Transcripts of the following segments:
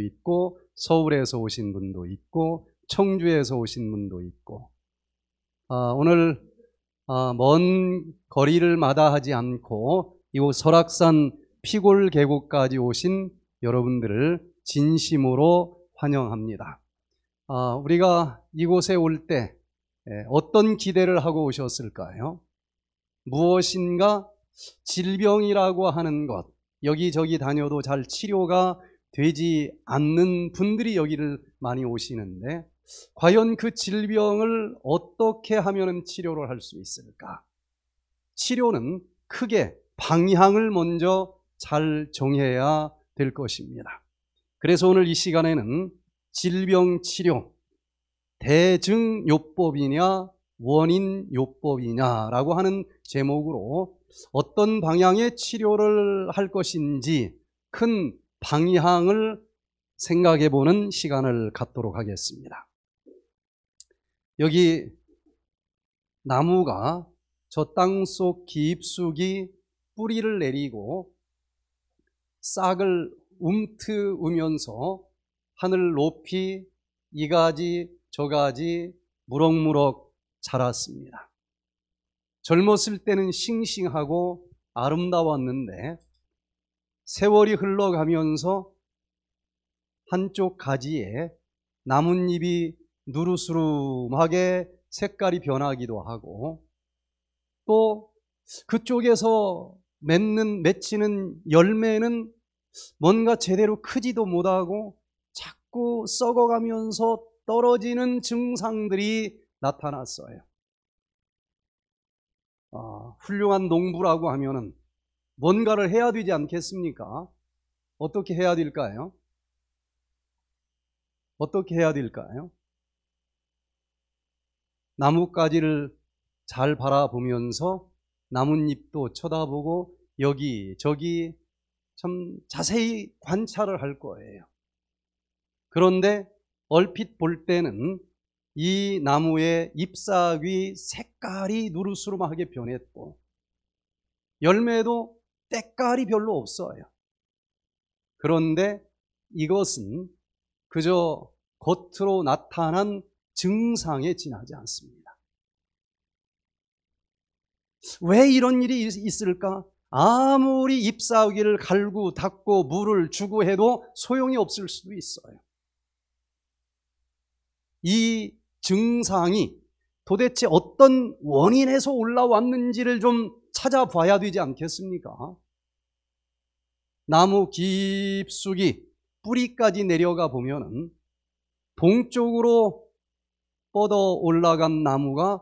있고 서울에서 오신 분도 있고 청주에서 오신 분도 있고 아, 오늘 아, 먼 거리를 마다하지 않고 이곳 설악산 피골 계곡까지 오신 여러분들을 진심으로 환영합니다. 아, 우리가 이곳에 올때 예, 어떤 기대를 하고 오셨을까요? 무엇인가 질병이라고 하는 것 여기저기 다녀도 잘 치료가 되지 않는 분들이 여기를 많이 오시는데 과연 그 질병을 어떻게 하면 치료를 할 수 있을까? 치료는 크게 방향을 먼저 잘 정해야 될 것입니다. 그래서 오늘 이 시간에는 질병 치료, 대증요법이냐, 원인요법이냐라고 하는 제목으로 어떤 방향의 치료를 할 것인지 큰 방향을 생각해 보는 시간을 갖도록 하겠습니다. 여기 나무가 저 땅 속 깊숙이 뿌리를 내리고 싹을 움트우면서 하늘 높이 이가지 저가지 무럭무럭 자랐습니다. 젊었을 때는 싱싱하고 아름다웠는데 세월이 흘러가면서 한쪽 가지에 나뭇잎이 누르스름하게 색깔이 변하기도 하고 또 그쪽에서 맺는 맺히는 열매는 뭔가 제대로 크지도 못하고 자꾸 썩어가면서 떨어지는 증상들이 나타났어요. 아, 훌륭한 농부라고 하면은 뭔가를 해야 되지 않겠습니까? 어떻게 해야 될까요? 어떻게 해야 될까요? 나뭇가지를 잘 바라보면서 나뭇잎도 쳐다보고 여기 저기 참 자세히 관찰을 할 거예요. 그런데 얼핏 볼 때는 이 나무의 잎사귀 색깔이 누르스름하게 변했고 열매도 때깔이 별로 없어요. 그런데 이것은 그저 겉으로 나타난 증상에 지나지 않습니다. 왜 이런 일이 있을까? 아무리 잎사귀를 갈고 닦고 물을 주고 해도 소용이 없을 수도 있어요. 이 증상이 도대체 어떤 원인에서 올라왔는지를 좀 찾아봐야 되지 않겠습니까? 나무 깊숙이 뿌리까지 내려가 보면은 동쪽으로 뻗어 올라간 나무가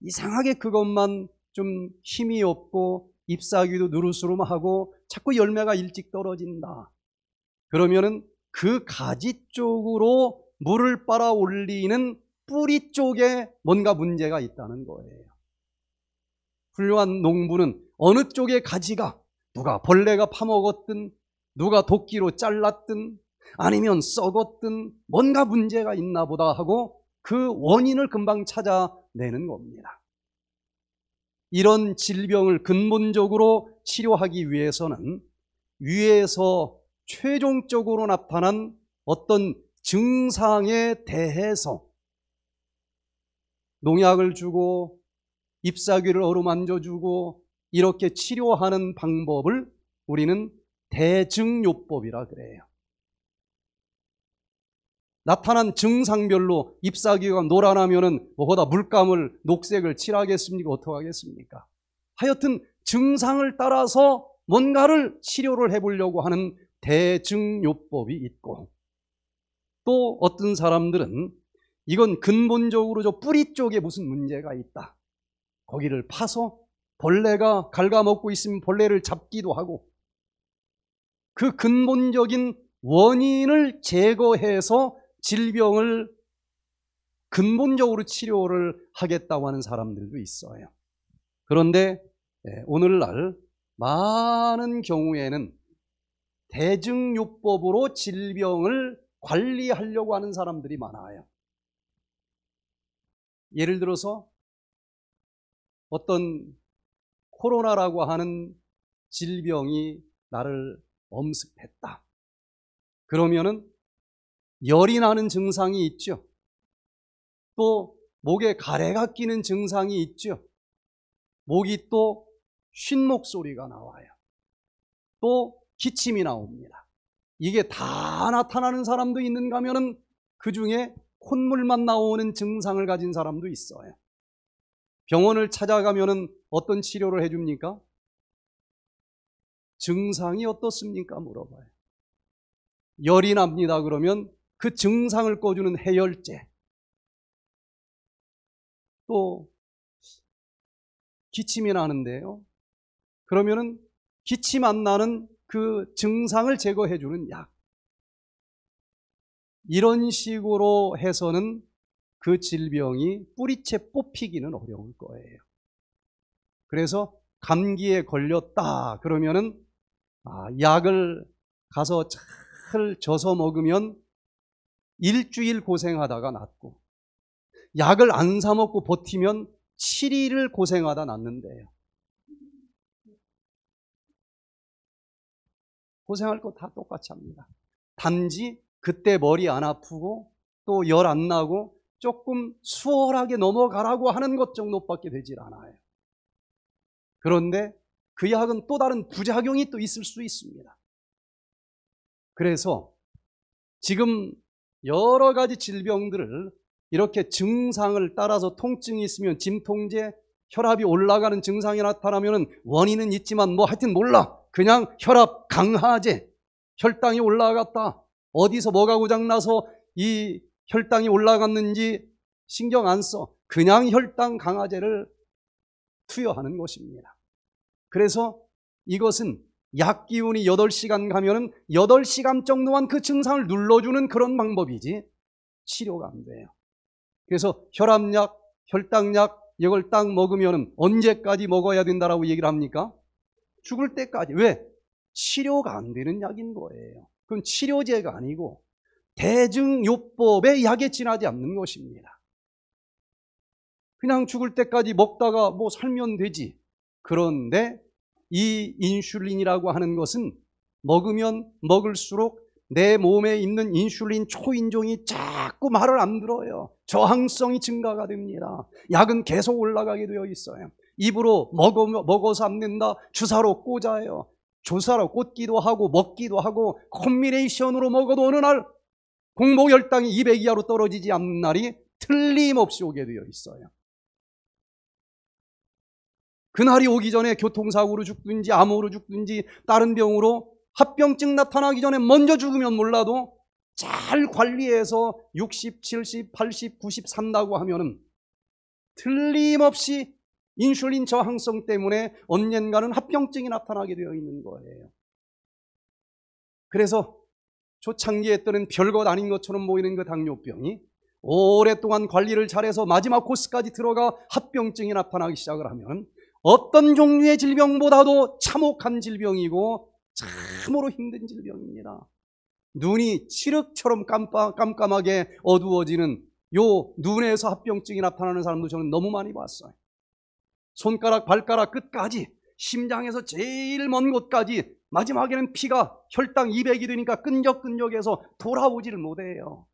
이상하게 그것만 좀 힘이 없고 잎사귀도 누르스름하고 자꾸 열매가 일찍 떨어진다. 그러면은 그 가지 쪽으로 물을 빨아 올리는 뿌리 쪽에 뭔가 문제가 있다는 거예요. 훌륭한 농부는 어느 쪽에 가지가 누가 벌레가 파먹었든 누가 도끼로 잘랐든 아니면 썩었든 뭔가 문제가 있나 보다 하고 그 원인을 금방 찾아내는 겁니다. 이런 질병을 근본적으로 치료하기 위해서는 위에서 최종적으로 나타난 어떤 증상에 대해서 농약을 주고 잎사귀를 어루만져 주고 이렇게 치료하는 방법을 우리는 대증요법이라 그래요. 나타난 증상별로 잎사귀가 노란하면은 뭐보다 물감을 녹색을 칠하겠습니까? 어떻게 하겠습니까? 하여튼 증상을 따라서 뭔가를 치료를 해보려고 하는 대증요법이 있고 또 어떤 사람들은 이건 근본적으로 저 뿌리 쪽에 무슨 문제가 있다. 거기를 파서 벌레가 갉아먹고 있으면 벌레를 잡기도 하고 그 근본적인 원인을 제거해서 질병을 근본적으로 치료를 하겠다고 하는 사람들도 있어요. 그런데 예, 오늘날 많은 경우에는 대증요법으로 질병을 관리하려고 하는 사람들이 많아요. 예를 들어서 어떤 코로나라고 하는 질병이 나를 엄습했다. 그러면은 열이 나는 증상이 있죠. 또 목에 가래가 끼는 증상이 있죠. 목이 또 쉰 목소리가 나와요. 또 기침이 나옵니다. 이게 다 나타나는 사람도 있는가 하면은 그 중에 콧물만 나오는 증상을 가진 사람도 있어요. 병원을 찾아가면 어떤 치료를 해줍니까? 증상이 어떻습니까? 물어봐요. 열이 납니다. 그러면 그 증상을 꺼주는 해열제. 또 기침이 나는데요. 그러면은 기침 안 나는 그 증상을 제거해주는 약. 이런 식으로 해서는 그 질병이 뿌리채 뽑히기는 어려울 거예요. 그래서 감기에 걸렸다 그러면은 아, 약을 가서 잘 져서 먹으면 일주일 고생하다가 낫고 약을 안 사 먹고 버티면 7일을 고생하다 낫는데요. 고생할 거 다 똑같이 합니다. 단지 그때 머리 안 아프고 또 열 안 나고 조금 수월하게 넘어가라고 하는 것 정도밖에 되질 않아요. 그런데 그 약은 또 다른 부작용이 또 있을 수 있습니다. 그래서 지금 여러 가지 질병들을 이렇게 증상을 따라서 통증이 있으면 진통제, 혈압이 올라가는 증상이 나타나면 원인은 있지만 뭐 하여튼 몰라. 그냥 혈압 강하제 혈당이 올라갔다. 어디서 뭐가 고장나서 이 혈당이 올라갔는지 신경 안 써. 그냥 혈당 강화제를 투여하는 것입니다. 그래서 이것은 약 기운이 8시간 가면은 8시간 정도만 그 증상을 눌러주는 그런 방법이지 치료가 안 돼요. 그래서 혈압약, 혈당약 이걸 딱 먹으면 언제까지 먹어야 된다라고 얘기를 합니까? 죽을 때까지. 왜? 치료가 안 되는 약인 거예요. 그건 치료제가 아니고 대증요법의 약에 지나지 않는 것입니다. 그냥 죽을 때까지 먹다가 뭐 살면 되지. 그런데 이 인슐린이라고 하는 것은 먹으면 먹을수록 내 몸에 있는 인슐린 초인종이 자꾸 말을 안 들어요. 저항성이 증가가 됩니다. 약은 계속 올라가게 되어 있어요. 입으로 먹어, 먹어서 안 된다. 주사로 꽂아요. 조사로 꽂기도 하고 먹기도 하고 콤비네이션으로 먹어도 어느 날 공복 열당이200 이하로 떨어지지 않는 날이 틀림없이 오게 되어 있어요. 그날이 오기 전에 교통사고로 죽든지 암호로 죽든지 다른 병으로 합병증 나타나기 전에 먼저 죽으면 몰라도 잘 관리해서 60, 70, 80, 90 산다고 하면은 틀림없이 인슐린 저항성 때문에 언젠가는 합병증이 나타나게 되어 있는 거예요. 그래서 초창기에 뜨는 별것 아닌 것처럼 보이는 그 당뇨병이 오랫동안 관리를 잘해서 마지막 코스까지 들어가 합병증이 나타나기 시작을 하면 어떤 종류의 질병보다도 참혹한 질병이고 참으로 힘든 질병입니다. 눈이 칠흑처럼 깜빡, 깜깜하게 어두워지는 요 눈에서 합병증이 나타나는 사람도 저는 너무 많이 봤어요. 손가락, 발가락 끝까지 심장에서 제일 먼 곳까지 마지막에는 피가 혈당 200이 되니까 끈적끈적해서 돌아오지를 못해요.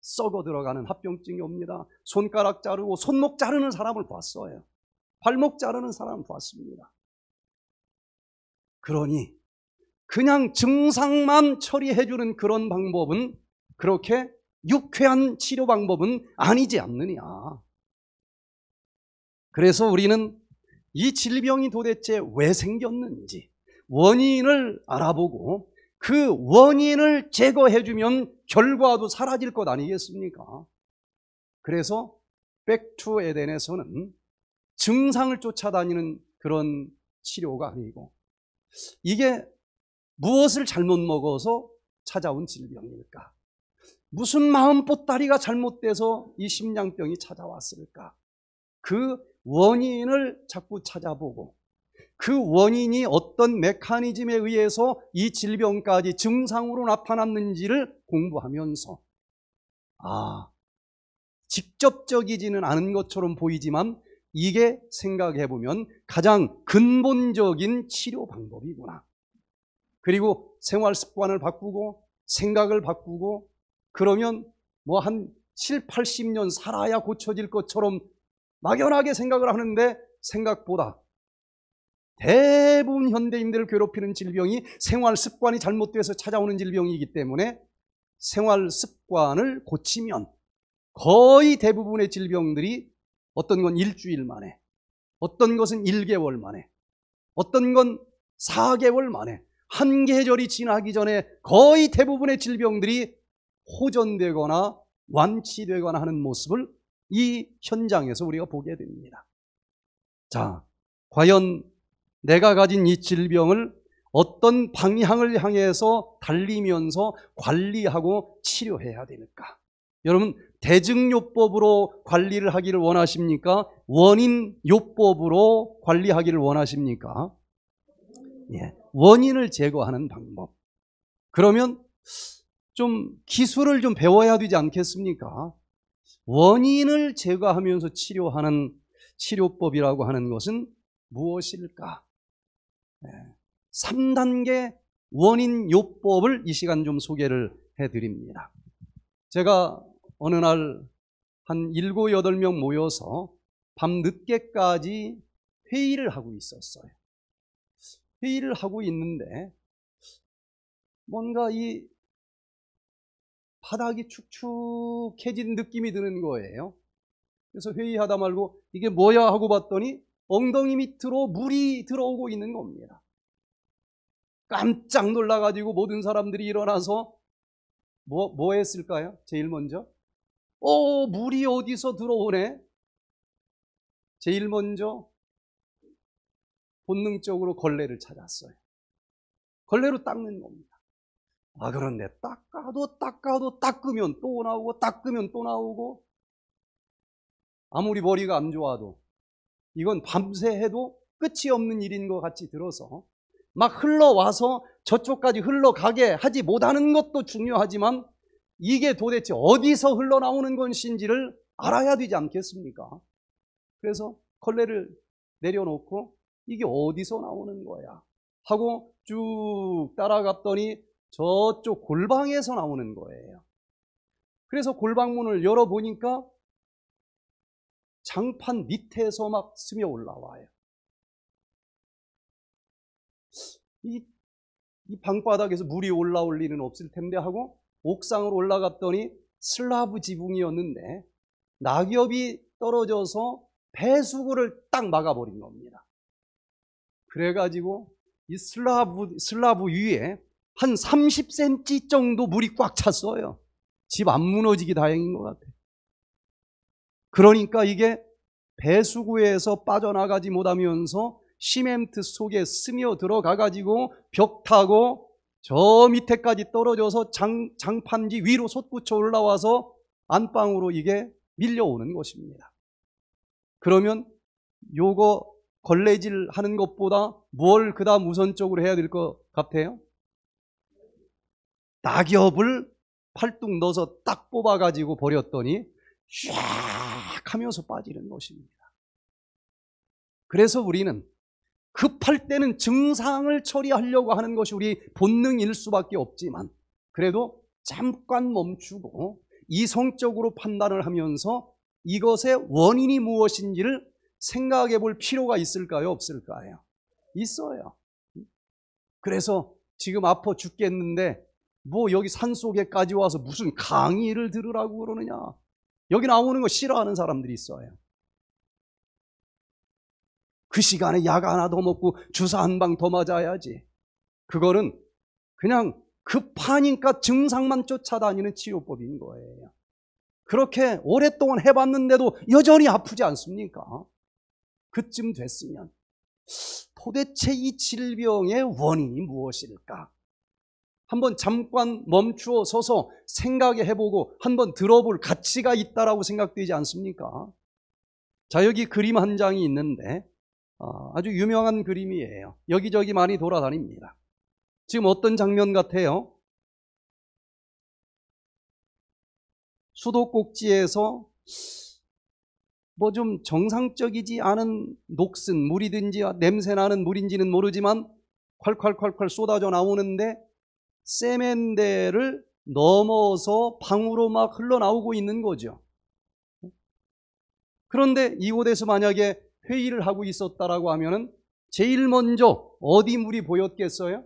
썩어 들어가는 합병증이 옵니다. 손가락 자르고 손목 자르는 사람을 봤어요. 발목 자르는 사람을 봤습니다. 그러니 그냥 증상만 처리해 주는 그런 방법은 그렇게 유쾌한 치료 방법은 아니지 않느냐. 그래서 우리는 이 질병이 도대체 왜 생겼는지 원인을 알아보고 그 원인을 제거해주면 결과도 사라질 것 아니겠습니까? 그래서 백투 에덴에서는 증상을 쫓아다니는 그런 치료가 아니고 이게 무엇을 잘못 먹어서 찾아온 질병일까? 무슨 마음 보따리가 잘못돼서 이 심장병이 찾아왔을까? 그 원인을 자꾸 찾아보고 그 원인이 어떤 메커니즘에 의해서 이 질병까지 증상으로 나타났는지를 공부하면서 아 직접적이지는 않은 것처럼 보이지만 이게 생각해 보면 가장 근본적인 치료 방법이구나. 그리고 생활 습관을 바꾸고 생각을 바꾸고 그러면 뭐 한 7, 80년 살아야 고쳐질 것처럼 막연하게 생각을 하는데 생각보다 대부분 현대인들을 괴롭히는 질병이 생활 습관이 잘못돼서 찾아오는 질병이기 때문에 생활 습관을 고치면 거의 대부분의 질병들이 어떤 건 일주일 만에, 어떤 것은 1개월 만에, 어떤 건 4개월 만에, 한 계절이 지나기 전에 거의 대부분의 질병들이 호전되거나 완치되거나 하는 모습을 이 현장에서 우리가 보게 됩니다. 자, 과연 내가 가진 이 질병을 어떤 방향을 향해서 달리면서 관리하고 치료해야 되 될까? 여러분, 대증요법으로 관리를 하기를 원하십니까? 원인요법으로 관리하기를 원하십니까? 예, 원인을 제거하는 방법. 그러면 좀 기술을 좀 배워야 되지 않겠습니까? 원인을 제거하면서 치료하는 치료법이라고 하는 것은 무엇일까? 3단계 원인 요법을 이 시간 좀 소개를 해드립니다. 제가 어느 날 한 7, 8명 모여서 밤늦게까지 회의를 하고 있었어요. 회의를 하고 있는데 뭔가 이 바닥이 축축해진 느낌이 드는 거예요. 그래서 회의하다 말고 이게 뭐야 하고 봤더니 엉덩이 밑으로 물이 들어오고 있는 겁니다. 깜짝 놀라가지고 모든 사람들이 일어나서 뭐, 뭐 했을까요? 제일 먼저. 오, 어, 물이 어디서 들어오네? 제일 먼저 본능적으로 걸레를 찾았어요. 걸레로 닦는 겁니다. 아, 그런데 닦아도 닦아도 닦으면 또 나오고 닦으면 또 나오고 아무리 머리가 안 좋아도 이건 밤새 해도 끝이 없는 일인 것 같이 들어서 막 흘러와서 저쪽까지 흘러가게 하지 못하는 것도 중요하지만 이게 도대체 어디서 흘러나오는 것인지를 알아야 되지 않겠습니까? 그래서 컬레를 내려놓고 이게 어디서 나오는 거야 하고 쭉 따라갔더니 저쪽 골방에서 나오는 거예요. 그래서 골방문을 열어보니까 장판 밑에서 막 스며 올라와요. 이, 이 방바닥에서 물이 올라올 리는 없을 텐데 하고 옥상으로 올라갔더니 슬라브 지붕이었는데 낙엽이 떨어져서 배수구를 딱 막아버린 겁니다. 그래가지고 이 슬라브, 슬라브 위에 한 30cm 정도 물이 꽉 찼어요. 집 안 무너지기 다행인 것 같아요. 그러니까 이게 배수구에서 빠져나가지 못하면서 시멘트 속에 스며 들어가가지고 벽 타고 저 밑에까지 떨어져서 장, 장판지 위로 솟구쳐 올라와서 안방으로 이게 밀려오는 것입니다. 그러면 요거 걸레질 하는 것보다 뭘 그다음 우선적으로 해야 될 것 같아요? 낙엽을 팔뚝 넣어서 딱 뽑아가지고 버렸더니 쫙 하면서 빠지는 것입니다. 그래서 우리는 급할 때는 증상을 처리하려고 하는 것이 우리 본능일 수밖에 없지만 그래도 잠깐 멈추고 이성적으로 판단을 하면서 이것의 원인이 무엇인지를 생각해 볼 필요가 있을까요? 없을까요? 있어요. 그래서 지금 아파 죽겠는데 뭐 여기 산속에까지 와서 무슨 강의를 들으라고 그러느냐. 여기 나오는 거 싫어하는 사람들이 있어요. 그 시간에 약 하나 더 먹고 주사 한 방 더 맞아야지. 그거는 그냥 급하니까 증상만 쫓아다니는 치료법인 거예요. 그렇게 오랫동안 해봤는데도 여전히 아프지 않습니까? 그쯤 됐으면 도대체 이 질병의 원인이 무엇일까? 한번 잠깐 멈추어 서서 생각해 해보고 한번 들어볼 가치가 있다라고 생각되지 않습니까? 자, 여기 그림 한 장이 있는데 아, 아주 유명한 그림이에요. 여기저기 많이 돌아다닙니다. 지금 어떤 장면 같아요? 수도꼭지에서 뭐 좀 정상적이지 않은 녹슨 물이든지 냄새 나는 물인지는 모르지만 콸콸콸콸 쏟아져 나오는데 세멘대를 넘어서 방으로 막 흘러나오고 있는 거죠. 그런데 이곳에서 만약에 회의를 하고 있었다라고 하면은 제일 먼저 어디 물이 보였겠어요?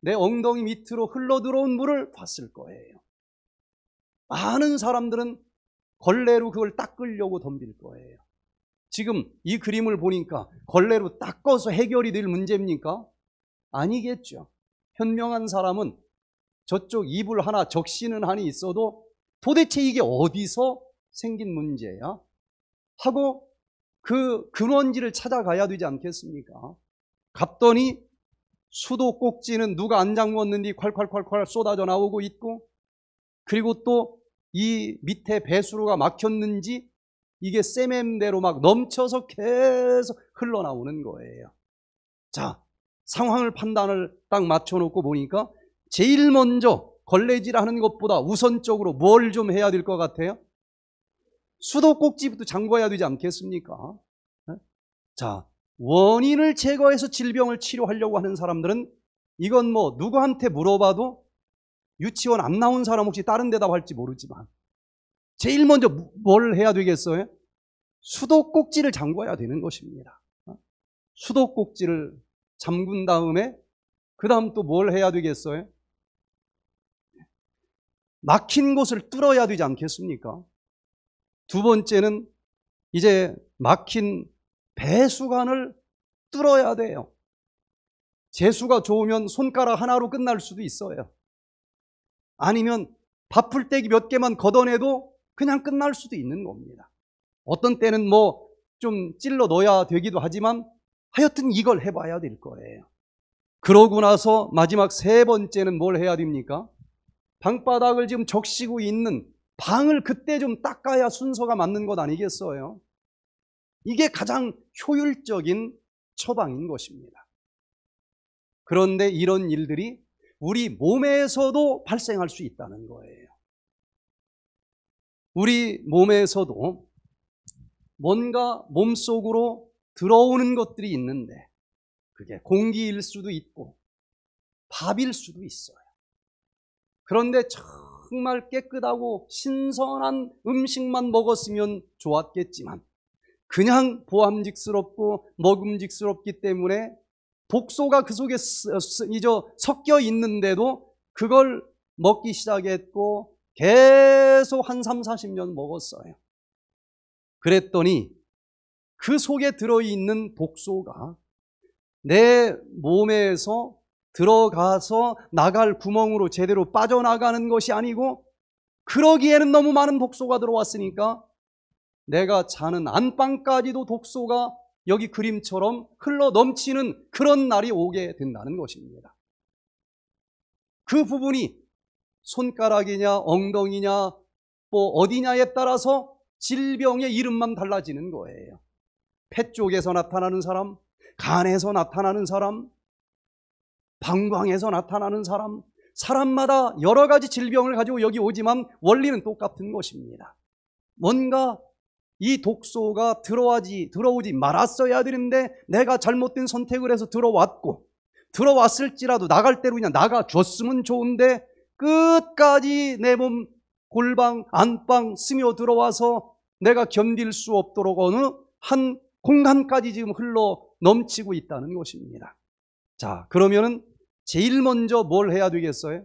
내 엉덩이 밑으로 흘러들어온 물을 봤을 거예요. 많은 사람들은 걸레로 그걸 닦으려고 덤빌 거예요. 지금 이 그림을 보니까 걸레로 닦아서 해결이 될 문제입니까? 아니겠죠. 현명한 사람은 저쪽 입을 하나 적시는 한이 있어도 도대체 이게 어디서 생긴 문제야? 하고 그 근원지를 찾아가야 되지 않겠습니까? 갔더니 수도 꼭지는 누가 안 잠궜는지 콸콸콸콸 쏟아져 나오고 있고 그리고 또 이 밑에 배수로가 막혔는지 이게 세멘대로막 넘쳐서 계속 흘러나오는 거예요. 자, 상황을 판단을 딱 맞춰놓고 보니까 제일 먼저 걸레질 하는 것보다 우선적으로 뭘 좀 해야 될 것 같아요? 수도꼭지부터 잠궈야 되지 않겠습니까? 네? 자, 원인을 제거해서 질병을 치료하려고 하는 사람들은 이건 뭐 누구한테 물어봐도 유치원 안 나온 사람 혹시 다른 대답할지 모르지만 제일 먼저 뭘 해야 되겠어요? 수도꼭지를 잠궈야 되는 것입니다. 어? 수도꼭지를 잠근 다음에 그 다음 또 뭘 해야 되겠어요? 막힌 곳을 뚫어야 되지 않겠습니까? 두 번째는 이제 막힌 배수관을 뚫어야 돼요. 재수가 좋으면 손가락 하나로 끝날 수도 있어요. 아니면 밥풀떼기 몇 개만 걷어내도 그냥 끝날 수도 있는 겁니다. 어떤 때는 뭐 좀 찔러 넣어야 되기도 하지만 하여튼 이걸 해봐야 될 거예요. 그러고 나서 마지막 세 번째는 뭘 해야 됩니까? 방바닥을 지금 적시고 있는 방을 그때 좀 닦아야 순서가 맞는 것 아니겠어요? 이게 가장 효율적인 처방인 것입니다. 그런데 이런 일들이 우리 몸에서도 발생할 수 있다는 거예요. 우리 몸에서도 뭔가 몸속으로 들어오는 것들이 있는데 그게 공기일 수도 있고 밥일 수도 있어요. 그런데 정말 깨끗하고 신선한 음식만 먹었으면 좋았겠지만 그냥 보암직스럽고 먹음직스럽기 때문에 독소가 그 속에 섞여 있는데도 그걸 먹기 시작했고 계속 한 3, 40년 먹었어요. 그랬더니 그 속에 들어있는 독소가 내 몸에서 들어가서 나갈 구멍으로 제대로 빠져나가는 것이 아니고 그러기에는 너무 많은 독소가 들어왔으니까 내가 자는 안방까지도 독소가 여기 그림처럼 흘러 넘치는 그런 날이 오게 된다는 것입니다. 그 부분이 손가락이냐 엉덩이냐 뭐 어디냐에 따라서 질병의 이름만 달라지는 거예요. 폐 쪽에서 나타나는 사람, 간에서 나타나는 사람, 방광에서 나타나는 사람, 사람마다 여러 가지 질병을 가지고 여기 오지만 원리는 똑같은 것입니다. 뭔가 이 독소가 들어와지, 들어오지 말았어야 되는데 내가 잘못된 선택을 해서 들어왔고 들어왔을지라도 나갈 때로 그냥 나가줬으면 좋은데 끝까지 내 몸 골방, 안방 스며 들어와서 내가 견딜 수 없도록 어느 한 공간까지 지금 흘러 넘치고 있다는 것입니다. 자, 그러면은 제일 먼저 뭘 해야 되겠어요?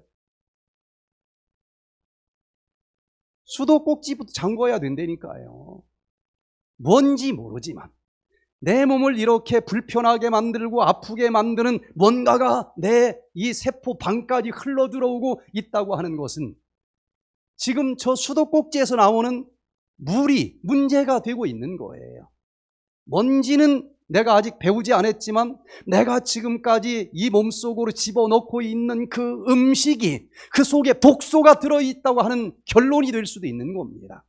수도 꼭지부터 잠궈야 된다니까요. 뭔지 모르지만 내 몸을 이렇게 불편하게 만들고 아프게 만드는 뭔가가 내 이 세포 방까지 흘러 들어오고 있다고 하는 것은 지금 저 수도 꼭지에서 나오는 물이 문제가 되고 있는 거예요. 뭔지는 내가 아직 배우지 않았지만 내가 지금까지 이 몸속으로 집어넣고 있는 그 음식이 그 속에 독소가 들어있다고 하는 결론이 될 수도 있는 겁니다.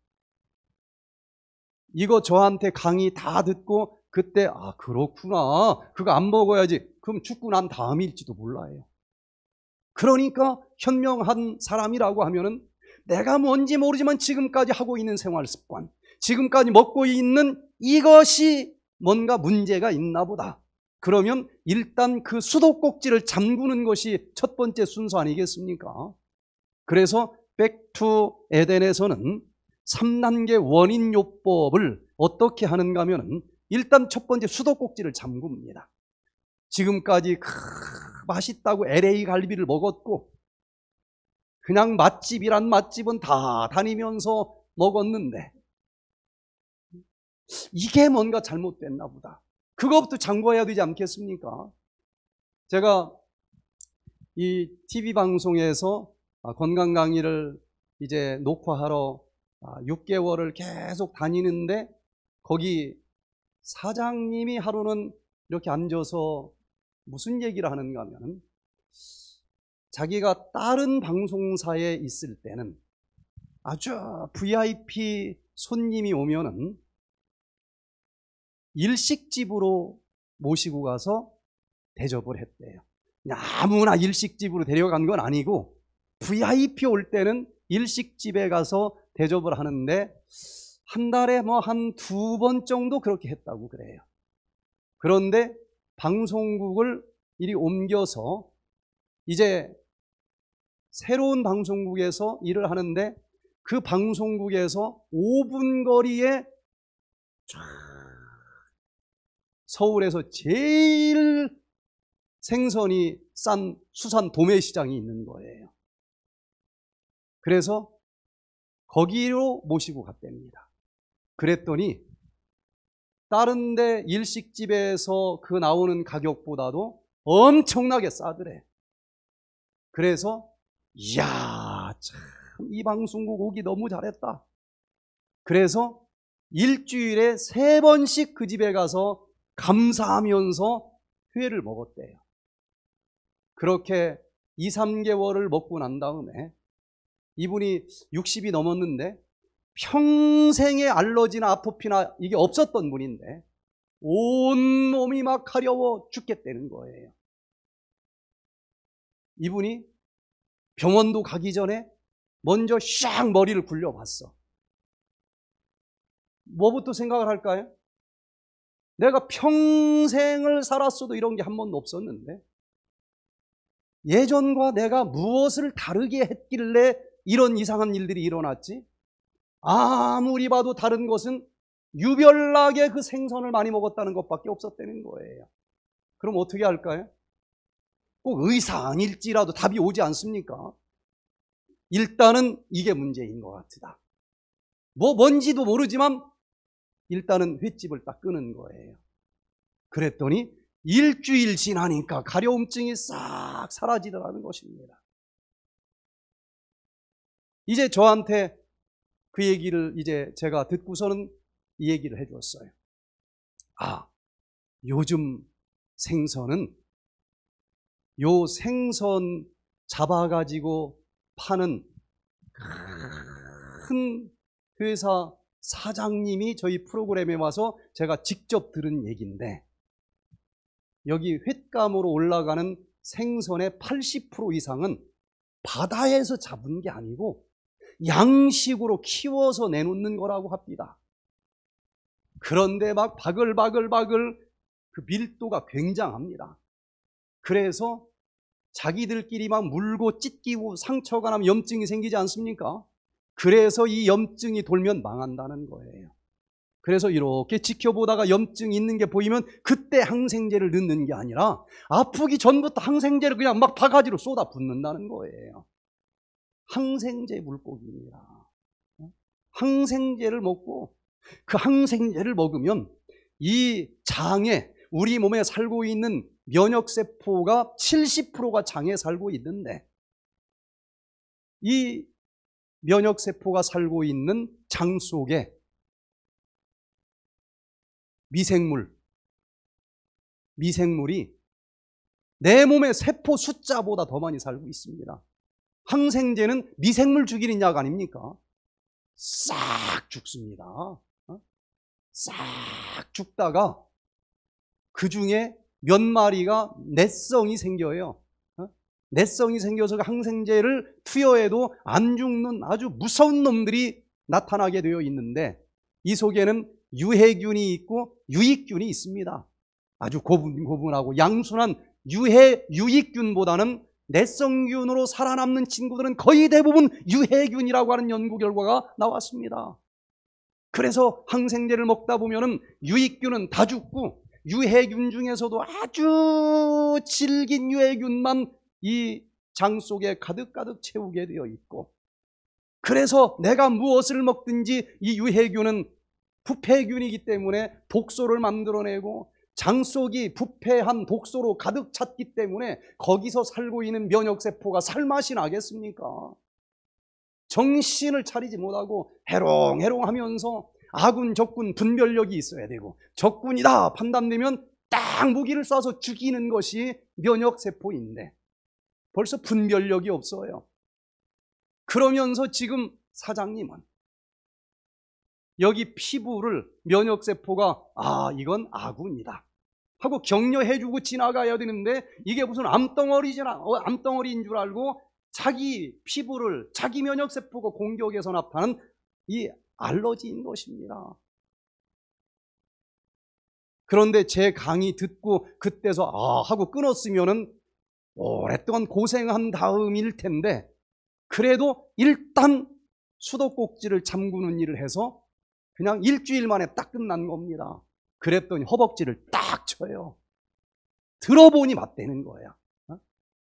이거 저한테 강의 다 듣고 그때 아 그렇구나 그거 안 먹어야지 그럼 죽고 난 다음일지도 몰라요. 그러니까 현명한 사람이라고 하면은 내가 뭔지 모르지만 지금까지 하고 있는 생활 습관, 지금까지 먹고 있는 이것이 뭔가 문제가 있나 보다. 그러면 일단 그 수도꼭지를 잠그는 것이 첫 번째 순서 아니겠습니까? 그래서 백투 에덴에서는 3단계 원인 요법을 어떻게 하는가 하면은 일단 첫 번째 수도꼭지를 잠굽니다. 지금까지 크, 맛있다고 LA 갈비를 먹었고 그냥 맛집이란 맛집은 다 다니면서 먹었는데 이게 뭔가 잘못됐나 보다. 그것부터 장구해야 되지 않겠습니까? 제가 이 TV 방송에서 아, 건강 강의를 이제 녹화하러 6개월을 아, 계속 다니는데 거기 사장님이 하루는 이렇게 앉아서 무슨 얘기를 하는가 하면 자기가 다른 방송사에 있을 때는 아주 VIP 손님이 오면은 일식집으로 모시고 가서 대접을 했대요. 아무나 일식집으로 데려간 건 아니고 VIP 올 때는 일식집에 가서 대접을 하는데 한 달에 뭐 한 두 번 정도 그렇게 했다고 그래요. 그런데 방송국을 이리 옮겨서 이제 새로운 방송국에서 일을 하는데 그 방송국에서 5분 거리에 쫙 서울에서 제일 생선이 싼 수산 도매시장이 있는 거예요. 그래서 거기로 모시고 갔답니다. 그랬더니 다른 데 일식집에서 그 나오는 가격보다도 엄청나게 싸더래. 그래서 이야 참 이 방송국 오기 너무 잘했다. 그래서 일주일에 세 번씩 그 집에 가서 감사하면서 회를 먹었대요. 그렇게 2, 3개월을 먹고 난 다음에 이분이 60이 넘었는데 평생에 알러지나 아토피나 이게 없었던 분인데 온 몸이 막 가려워 죽겠다는 거예요. 이분이 병원도 가기 전에 먼저 샥 머리를 굴려봤어. 뭐부터 생각을 할까요? 내가 평생을 살았어도 이런 게 한 번도 없었는데 예전과 내가 무엇을 다르게 했길래 이런 이상한 일들이 일어났지? 아무리 봐도 다른 것은 유별나게 그 생선을 많이 먹었다는 것밖에 없었다는 거예요. 그럼 어떻게 할까요? 꼭 의사 아닐지라도 답이 오지 않습니까? 일단은 이게 문제인 것 같다. 뭐 뭔지도 모르지만 일단은 횟집을 딱 끄는 거예요. 그랬더니 일주일 지나니까 가려움증이 싹 사라지더라는 것입니다. 이제 저한테 그 얘기를 이제 제가 듣고서는 이 얘기를 해줬어요. 아, 요즘 생선은 요 생선 잡아가지고 파는 큰 회사 사장님이 저희 프로그램에 와서 제가 직접 들은 얘기인데 여기 횟감으로 올라가는 생선의 80% 이상은 바다에서 잡은 게 아니고 양식으로 키워서 내놓는 거라고 합니다. 그런데 막 바글바글바글 그 밀도가 굉장합니다. 그래서 자기들끼리만 물고 찢기고 상처가 나면 염증이 생기지 않습니까? 그래서 이 염증이 돌면 망한다는 거예요. 그래서 이렇게 지켜보다가 염증 이 있는 게 보이면 그때 항생제를 넣는 게 아니라 아프기 전부터 항생제를 그냥 막 바가지로 쏟아 붓는다는 거예요. 항생제 물고기입니다. 항생제를 먹고 그 항생제를 먹으면 이 장에 우리 몸에 살고 있는 면역세포가 70%가 장에 살고 있는데 이 면역 세포가 살고 있는 장 속에 미생물 미생물이 내 몸의 세포 숫자보다 더 많이 살고 있습니다. 항생제는 미생물 죽이는 약 아닙니까? 싹 죽습니다. 어? 싹 죽다가 그 중에 몇 마리가 내성이 생겨요. 내성이 생겨서 그 항생제를 투여해도 안 죽는 아주 무서운 놈들이 나타나게 되어 있는데 이 속에는 유해균이 있고 유익균이 있습니다. 아주 고분, 고분하고 양순한 유해 유익균보다는 내성균으로 살아남는 친구들은 거의 대부분 유해균이라고 하는 연구 결과가 나왔습니다. 그래서 항생제를 먹다 보면은 유익균은 다 죽고 유해균 중에서도 아주 질긴 유해균만 이장 속에 가득가득 채우게 되어 있고 그래서 내가 무엇을 먹든지 이 유해균은 부패균이기 때문에 독소를 만들어내고 장 속이 부패한 독소로 가득 찼기 때문에 거기서 살고 있는 면역세포가 살맛이 나겠습니까? 정신을 차리지 못하고 해롱해롱 하면서 아군, 적군 분별력이 있어야 되고 적군이다 판단되면 딱 무기를 쏴서 죽이는 것이 면역세포인데 벌써 분별력이 없어요. 그러면서 지금 사장님은 여기 피부를 면역세포가 아 이건 아군이다 하고 격려해주고 지나가야 되는데 이게 무슨 암덩어리지나 어, 암덩어리인 줄 알고 자기 피부를 자기 면역세포가 공격해서 나타난 이 알러지인 것입니다. 그런데 제 강의 듣고 그때서 아 하고 끊었으면은 오랫동안 고생한 다음일 텐데 그래도 일단 수도꼭지를 잠그는 일을 해서 그냥 일주일 만에 딱 끝난 겁니다. 그랬더니 허벅지를 딱 쳐요. 들어보니 맞대는 거야. 어?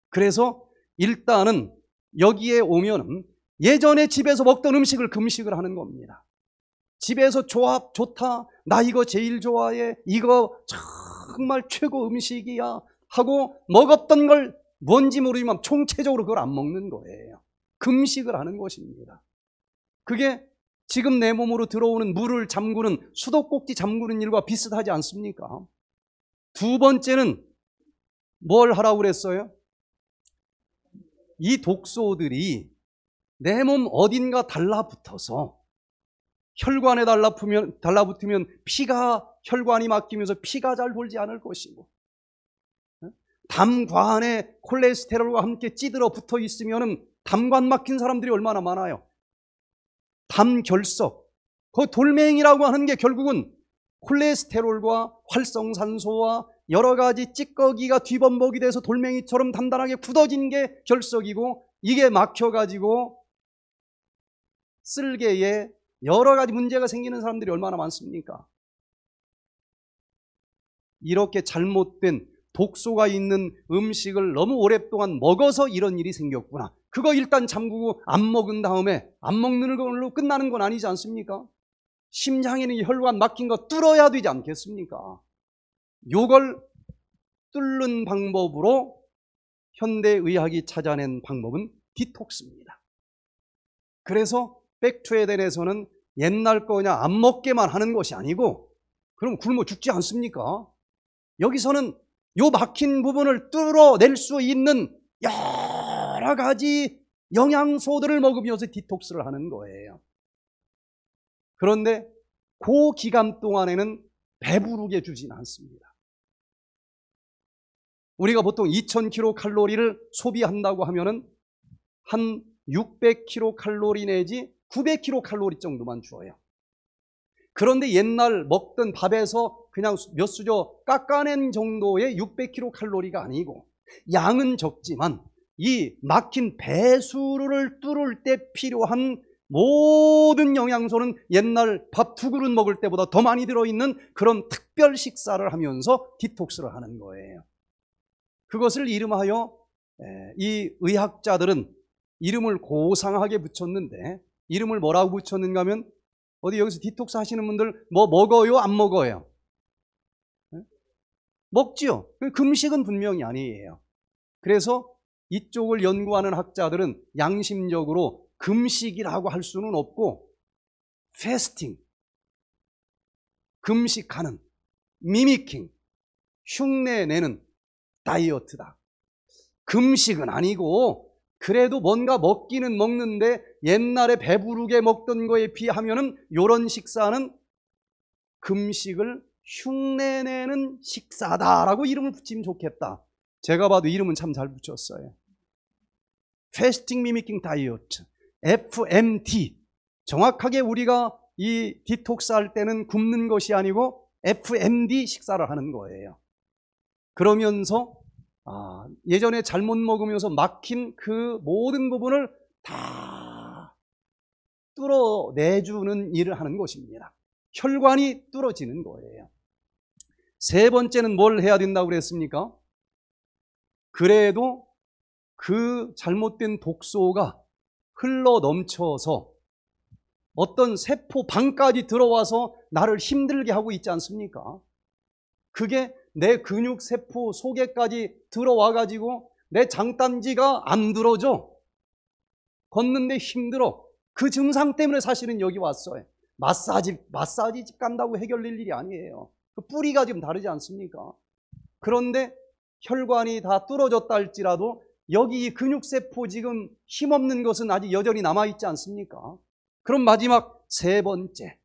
그래서 일단은 여기에 오면은 예전에 집에서 먹던 음식을 금식을 하는 겁니다. 집에서 조합 좋다. 나 이거 제일 좋아해. 이거 정말 최고 음식이야. 하고 먹었던 걸 뭔지 모르지만 총체적으로 그걸 안 먹는 거예요. 금식을 하는 것입니다. 그게 지금 내 몸으로 들어오는 물을 잠그는 수도꼭지 잠그는 일과 비슷하지 않습니까? 두 번째는 뭘 하라고 그랬어요? 이 독소들이 내 몸 어딘가 달라붙어서 혈관에 달라붙으면, 달라붙으면 피가 혈관이 막히면서 피가 잘 돌지 않을 것이고 담관에 콜레스테롤과 함께 찌들어 붙어 있으면 담관 막힌 사람들이 얼마나 많아요. 담결석, 그 돌멩이라고 하는 게 결국은 콜레스테롤과 활성산소와 여러 가지 찌꺼기가 뒤범벅이 돼서 돌멩이처럼 단단하게 굳어진 게 결석이고 이게 막혀가지고 쓸개에 여러 가지 문제가 생기는 사람들이 얼마나 많습니까? 이렇게 잘못된 독소가 있는 음식을 너무 오랫동안 먹어서 이런 일이 생겼구나. 그거 일단 잠그고 안 먹은 다음에 안 먹는 걸로 끝나는 건 아니지 않습니까? 심장에는 혈관 막힌 거 뚫어야 되지 않겠습니까? 요걸 뚫는 방법으로 현대의학이 찾아낸 방법은 디톡스입니다. 그래서 백투에덴에서는 옛날 거냐안 먹게만 하는 것이 아니고 그럼 굶어 죽지 않습니까? 여기서는 요 막힌 부분을 뚫어낼 수 있는 여러 가지 영양소들을 먹으면서 디톡스를 하는 거예요. 그런데 그 기간 동안에는 배부르게 주진 않습니다. 우리가 보통 2000kcal를 소비한다고 하면은 한 600kcal 내지 900kcal 정도만 주어요. 그런데 옛날 먹던 밥에서 그냥 몇 수저 깎아낸 정도의 600kcal 칼로리가 아니고 양은 적지만 이 막힌 배수를 뚫을 때 필요한 모든 영양소는 옛날 밥 두 그릇 먹을 때보다 더 많이 들어있는 그런 특별 식사를 하면서 디톡스를 하는 거예요. 그것을 이름하여 이 의학자들은 이름을 고상하게 붙였는데 이름을 뭐라고 붙였는가 하면 어디 여기서 디톡스 하시는 분들 뭐 먹어요 안 먹어요 먹지요. 그 금식은 분명히 아니에요. 그래서 이쪽을 연구하는 학자들은 양심적으로 금식이라고 할 수는 없고 페스팅, 금식하는, 미미킹, 흉내 내는 다이어트다. 금식은 아니고 그래도 뭔가 먹기는 먹는데 옛날에 배부르게 먹던 거에 비하면은 요런 식사는 금식을 흉내내는 식사다라고 이름을 붙이면 좋겠다. 제가 봐도 이름은 참 잘 붙였어요. Fasting Mimicking Diet, FMT. 정확하게 우리가 이 디톡스 할 때는 굶는 것이 아니고 FMD 식사를 하는 거예요. 그러면서 아, 예전에 잘못 먹으면서 막힌 그 모든 부분을 다 뚫어내주는 일을 하는 것입니다. 혈관이 뚫어지는 거예요. 세 번째는 뭘 해야 된다고 그랬습니까? 그래도 그 잘못된 독소가 흘러 넘쳐서 어떤 세포 방까지 들어와서 나를 힘들게 하고 있지 않습니까? 그게 내 근육 세포 속에까지 들어와 가지고 내 장딴지가 안 들어져. 걷는데 힘들어. 그 증상 때문에 사실은 여기 왔어요. 마사지 마사지 집 간다고 해결될 일이 아니에요. 그 뿌리가 지금 다르지 않습니까? 그런데 혈관이 다 뚫어졌다 할지라도 여기 이 근육세포 지금 힘없는 것은 아직 여전히 남아있지 않습니까? 그럼 마지막 세 번째.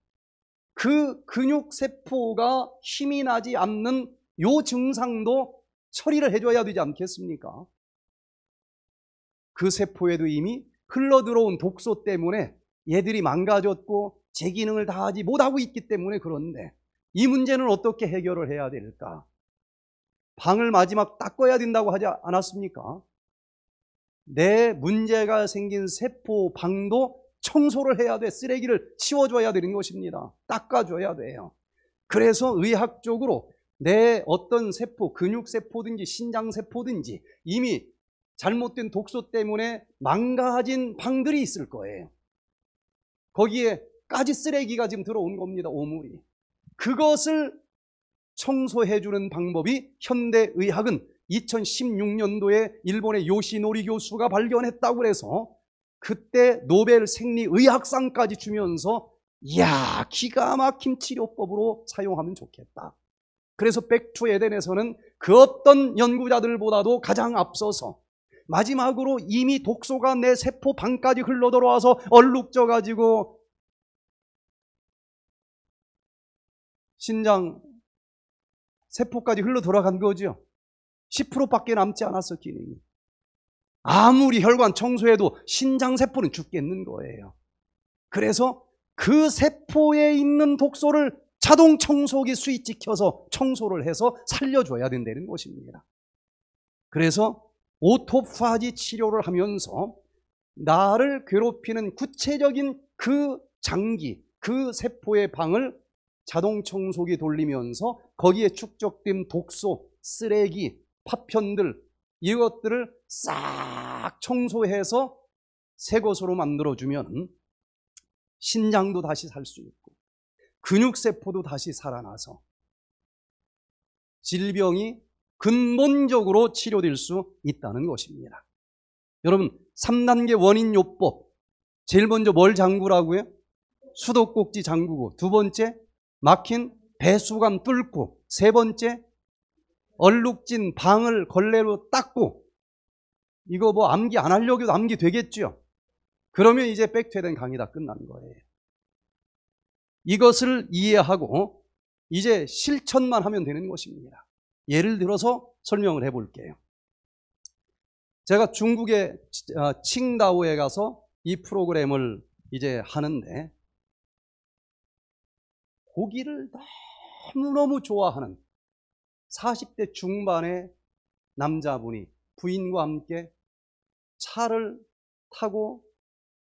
그 근육세포가 힘이 나지 않는 요 증상도 처리를 해줘야 되지 않겠습니까? 그 세포에도 이미 흘러들어온 독소 때문에 얘들이 망가졌고 제 기능을 다하지 못하고 있기 때문에 그런데 이 문제는 어떻게 해결을 해야 될까? 방을 마지막 닦아야 된다고 하지 않았습니까? 내 문제가 생긴 세포 방도 청소를 해야 돼. 쓰레기를 치워줘야 되는 것입니다. 닦아줘야 돼요. 그래서 의학적으로 내 어떤 세포, 근육세포든지 신장세포든지 이미 잘못된 독소 때문에 망가진 방들이 있을 거예요. 거기에 까지 쓰레기가 지금 들어온 겁니다. 오물이. 그것을 청소해 주는 방법이 현대 의학은 2016년도에 일본의 요시노리 교수가 발견했다고 해서 그때 노벨 생리의학상까지 주면서 이야 기가 막힌 치료법으로 사용하면 좋겠다. 그래서 백투 에덴에서는 그 어떤 연구자들보다도 가장 앞서서 마지막으로 이미 독소가 내 세포 방까지 흘러 들어와서 얼룩져 가지고 신장 세포까지 흘러 돌아간 거죠. 10%밖에 남지 않았어 기능이. 아무리 혈관 청소해도 신장 세포는 죽겠는 거예요. 그래서 그 세포에 있는 독소를 자동 청소기 스위치켜서 청소를 해서 살려줘야 된다는 것입니다. 그래서 오토파지 치료를 하면서 나를 괴롭히는 구체적인 그 장기, 그 세포의 방을 자동 청소기 돌리면서 거기에 축적된 독소, 쓰레기, 파편들 이것들을 싹 청소해서 새 것으로 만들어주면 신장도 다시 살 수 있고 근육세포도 다시 살아나서 질병이 근본적으로 치료될 수 있다는 것입니다. 여러분 3단계 원인 요법 제일 먼저 뭘 잠그라고요? 수도꼭지 잠그고 두 번째 막힌 배수관 뚫고 세 번째 얼룩진 방을 걸레로 닦고 이거 뭐 암기 안 하려고 해도 암기 되겠죠. 그러면 이제 백퇴된 강의 다 끝난 거예요. 이것을 이해하고 이제 실천만 하면 되는 것입니다. 예를 들어서 설명을 해볼게요. 제가 중국의 어, 칭다오에 가서 이 프로그램을 이제 하는데 고기를 너무너무 좋아하는 40대 중반의 남자분이 부인과 함께 차를 타고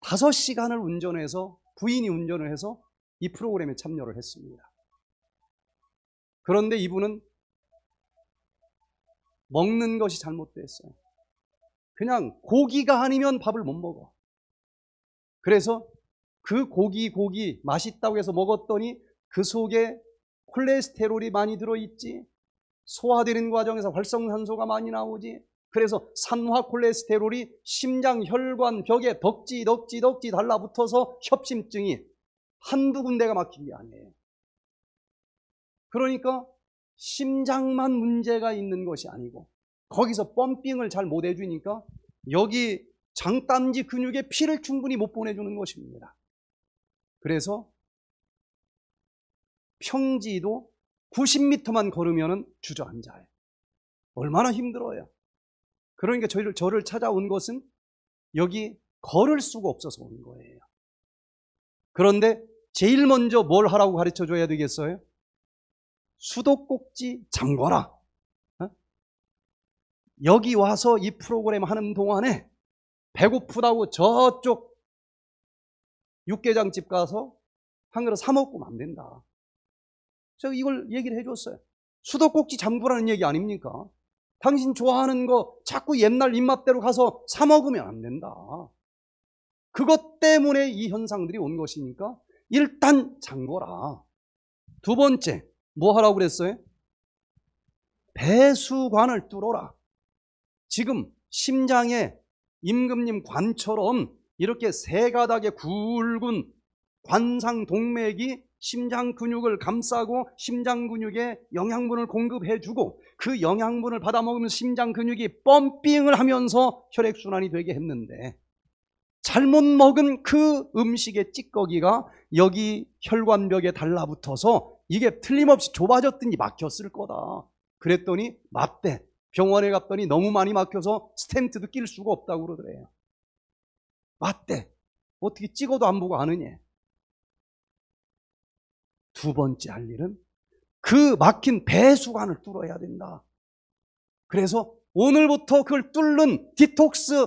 5시간을 운전해서 부인이 운전을 해서 이 프로그램에 참여를 했습니다. 그런데 이분은 먹는 것이 잘못됐어요. 그냥 고기가 아니면 밥을 못 먹어. 그래서 그 고기 고기 맛있다고 해서 먹었더니 그 속에 콜레스테롤이 많이 들어있지 소화되는 과정에서 활성산소가 많이 나오지 그래서 산화 콜레스테롤이 심장 혈관 벽에 덕지 덕지 덕지 달라붙어서 협심증이 한두 군데가 막힌 게 아니에요 그러니까 심장만 문제가 있는 것이 아니고 거기서 펌핑을 잘 못 해주니까 여기 장딴지 근육에 피를 충분히 못 보내주는 것입니다 그래서 평지도 90m만 걸으면 주저앉아요. 얼마나 힘들어요. 그러니까 저희를, 저를 찾아온 것은 여기 걸을 수가 없어서 온 거예요. 그런데 제일 먼저 뭘 하라고 가르쳐 줘야 되겠어요? 수도꼭지 잠궈라. 어? 여기 와서 이 프로그램 하는 동안에 배고프다고 저쪽 육개장집 가서 한 그릇 사먹고만 된다. 제가 이걸 얘기를 해줬어요. 수도꼭지 잠부라는 얘기 아닙니까? 당신 좋아하는 거 자꾸 옛날 입맛대로 가서 사 먹으면 안 된다. 그것 때문에 이 현상들이 온 것이니까 일단 잠궈라. 두 번째, 뭐 하라고 그랬어요? 배수관을 뚫어라. 지금 심장에 임금님 관처럼 이렇게 세 가닥의 굵은 관상 동맥이 심장 근육을 감싸고 심장 근육에 영양분을 공급해주고 그 영양분을 받아먹으면 심장 근육이 펌핑을 하면서 혈액순환이 되게 했는데 잘못 먹은 그 음식의 찌꺼기가 여기 혈관벽에 달라붙어서 이게 틀림없이 좁아졌더니 막혔을 거다. 그랬더니 맞대. 병원에 갔더니 너무 많이 막혀서 스탠트도 낄 수가 없다고 그러더래요. 맞대. 어떻게 찍어도 안 보고 아느냐. 두 번째 할 일은 그 막힌 배수관을 뚫어야 된다. 그래서 오늘부터 그걸 뚫는 디톡스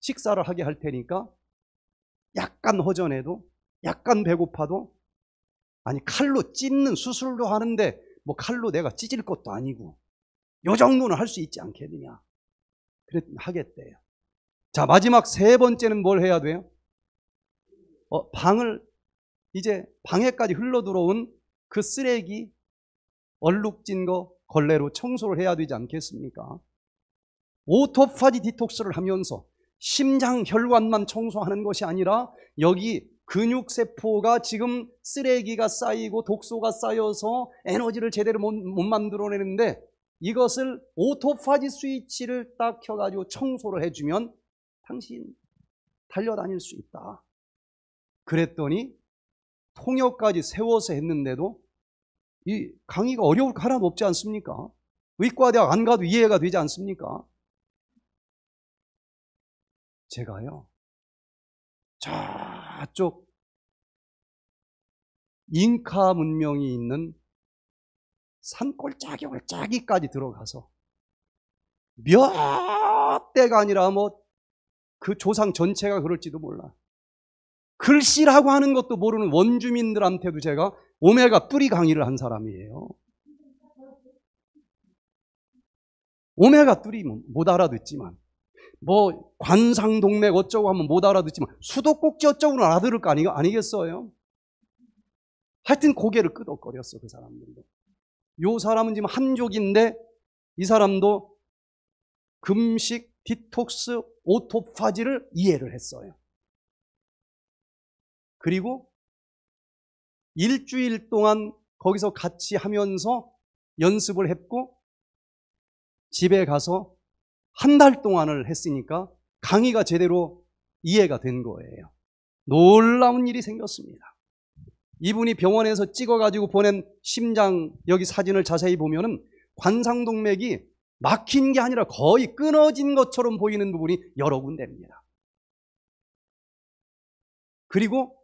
식사를 하게 할 테니까 약간 허전해도 약간 배고파도 아니 칼로 찢는 수술도 하는데 뭐 칼로 내가 찢을 것도 아니고 요 정도는 할 수 있지 않겠느냐 그랬 하겠대요 자 마지막 세 번째는 뭘 해야 돼요? 어, 방을 이제 방에까지 흘러들어온 그 쓰레기 얼룩진 거 걸레로 청소를 해야 되지 않겠습니까? 오토파지 디톡스를 하면서 심장 혈관만 청소하는 것이 아니라 여기 근육 세포가 지금 쓰레기가 쌓이고 독소가 쌓여서 에너지를 제대로 못, 못 만들어내는데 이것을 오토파지 스위치를 딱 켜가지고 청소를 해주면 당신 달려다닐 수 있다. 그랬더니 통역까지 세워서 했는데도 이 강의가 어려울 거 하나도 없지 않습니까? 의과대학 안 가도 이해가 되지 않습니까? 제가요, 저쪽 잉카 문명이 있는 산골짜기 골짜기까지 들어가서 몇 대가 아니라 뭐 그 조상 전체가 그럴지도 몰라. 글씨라고 하는 것도 모르는 원주민들한테도 제가 오메가 뿌리 강의를 한 사람이에요. 오메가 뚜리 뭐, 못 알아듣지만 뭐 관상동맥 어쩌고 하면 못 알아듣지만 수도꼭지 어쩌고는 알아들을 거 아니, 아니겠어요? 하여튼 고개를 끄덕거렸어 그 사람들도 요 사람은 지금 한족인데 이 사람도 금식, 디톡스, 오토파지를 이해를 했어요 그리고 일주일 동안 거기서 같이 하면서 연습을 했고 집에 가서 한 달 동안을 했으니까 강의가 제대로 이해가 된 거예요. 놀라운 일이 생겼습니다. 이분이 병원에서 찍어가지고 보낸 심장 여기 사진을 자세히 보면은 관상동맥이 막힌 게 아니라 거의 끊어진 것처럼 보이는 부분이 여러 군데입니다. 그리고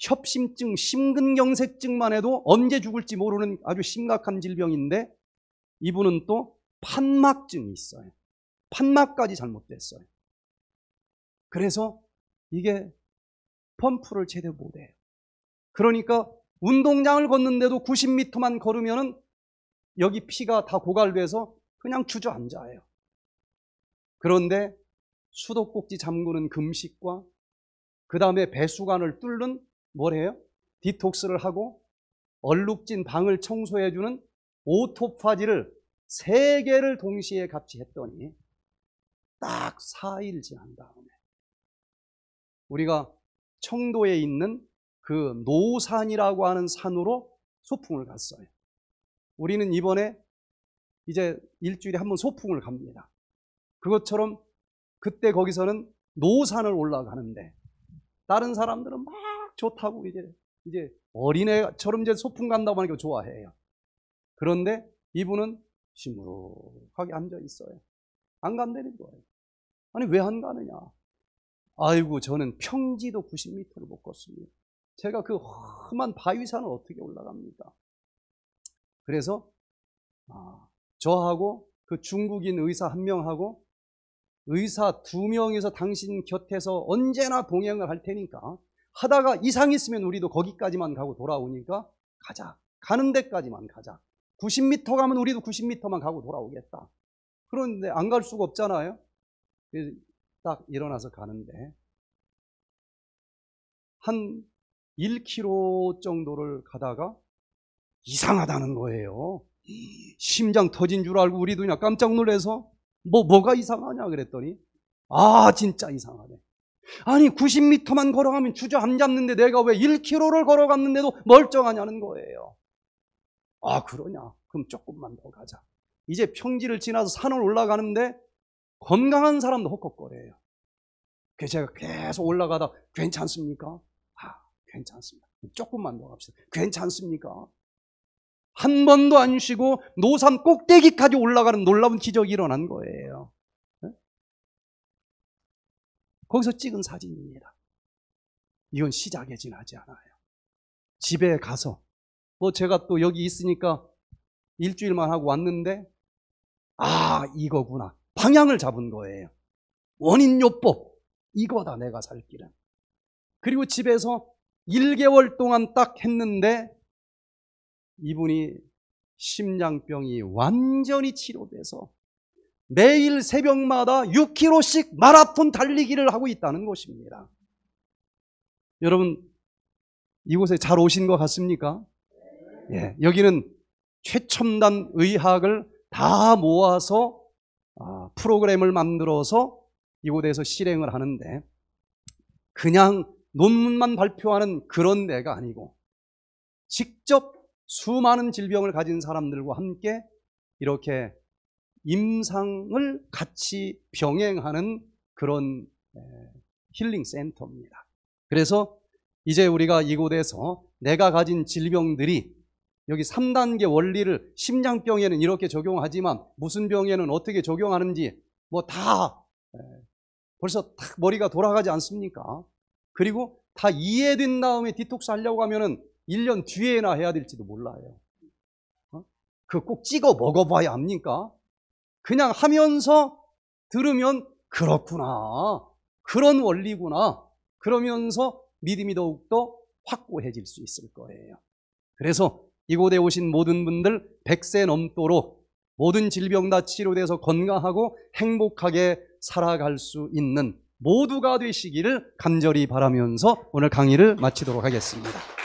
협심증, 심근경색증만 해도 언제 죽을지 모르는 아주 심각한 질병인데 이분은 또 판막증이 있어요. 판막까지 잘못됐어요. 그래서 이게 펌프를 제대로 못해요. 그러니까 운동장을 걷는데도 90m만 걸으면은 여기 피가 다 고갈돼서 그냥 주저앉아요. 그런데 수도꼭지 잠그는 금식과 그 다음에 배수관을 뚫는 뭘 해요? 디톡스를 하고 얼룩진 방을 청소해주는 오토파지를 세 개를 동시에 같이 했더니 딱 4일 지난 다음에 우리가 청도에 있는 그 노산이라고 하는 산으로 소풍을 갔어요. 우리는 이번에 이제 일주일에 한 번 소풍을 갑니다. 그것처럼 그때 거기서는 노산을 올라가는데 다른 사람들은 막 좋다고 이제 이제 어린애처럼 이제 소풍 간다고 하는 게 좋아해요. 그런데 이분은 시무룩하게 앉아 있어요. 안 간다는 거예요. 아니 왜 안 가느냐? 아이고 저는 평지도 90m를 못 걷습니다. 제가 그 험한 바위산을 어떻게 올라갑니까? 그래서 아, 저하고 그 중국인 의사 한 명하고 의사 두 명이서 당신 곁에서 언제나 동행을 할 테니까 하다가 이상 있으면 우리도 거기까지만 가고 돌아오니까 가자. 가는 데까지만 가자. 90m 가면 우리도 90m만 가고 돌아오겠다. 그런데 안 갈 수가 없잖아요. 딱 일어나서 가는데 한 1km 정도를 가다가 이상하다는 거예요. 심장 터진 줄 알고 우리도 그냥 깜짝 놀래서 뭐 뭐가 이상하냐 그랬더니 아 진짜 이상하네. 아니 90m만 걸어가면 주저앉았는데 내가 왜 1km를 걸어갔는데도 멀쩡하냐는 거예요. 아 그러냐? 그럼 조금만 더 가자. 이제 평지를 지나서 산을 올라가는데 건강한 사람도 헛헛거려요. 그래서 제가 계속 올라가다 괜찮습니까? 아 괜찮습니다. 조금만 더 갑시다. 괜찮습니까? 한 번도 안 쉬고 노산 꼭대기까지 올라가는 놀라운 기적이 일어난 거예요. 거기서 찍은 사진입니다. 이건 시작에 지나지 않아요. 집에 가서 뭐 제가 또 여기 있으니까 일주일만 하고 왔는데 아 이거구나 방향을 잡은 거예요. 원인요법 이거다 내가 살 길은. 그리고 집에서 1개월 동안 딱 했는데 이분이 심장병이 완전히 치료돼서 매일 새벽마다 6km씩 마라톤 달리기를 하고 있다는 것입니다. 여러분, 이곳에 잘 오신 것 같습니까? 예, 여기는 최첨단 의학을 다 모아서 아, 프로그램을 만들어서 이곳에서 실행을 하는데 그냥 논문만 발표하는 그런 데가 아니고 직접 수많은 질병을 가진 사람들과 함께 이렇게 임상을 같이 병행하는 그런 힐링 센터입니다. 그래서 이제 우리가 이곳에서 내가 가진 질병들이 여기 3단계 원리를 심장병에는 이렇게 적용하지만 무슨 병에는 어떻게 적용하는지 뭐 다 벌써 탁 머리가 돌아가지 않습니까? 그리고 다 이해된 다음에 디톡스 하려고 하면은 1년 뒤에나 해야 될지도 몰라요. 어? 그꼭 찍어 먹어봐야 합니까? 그냥 하면서 들으면 그렇구나. 그런 원리구나. 그러면서 믿음이 더욱더 확고해질 수 있을 거예요. 그래서 이곳에 오신 모든 분들 100세 넘도록 모든 질병 다 치료돼서 건강하고 행복하게 살아갈 수 있는 모두가 되시기를 간절히 바라면서 오늘 강의를 마치도록 하겠습니다.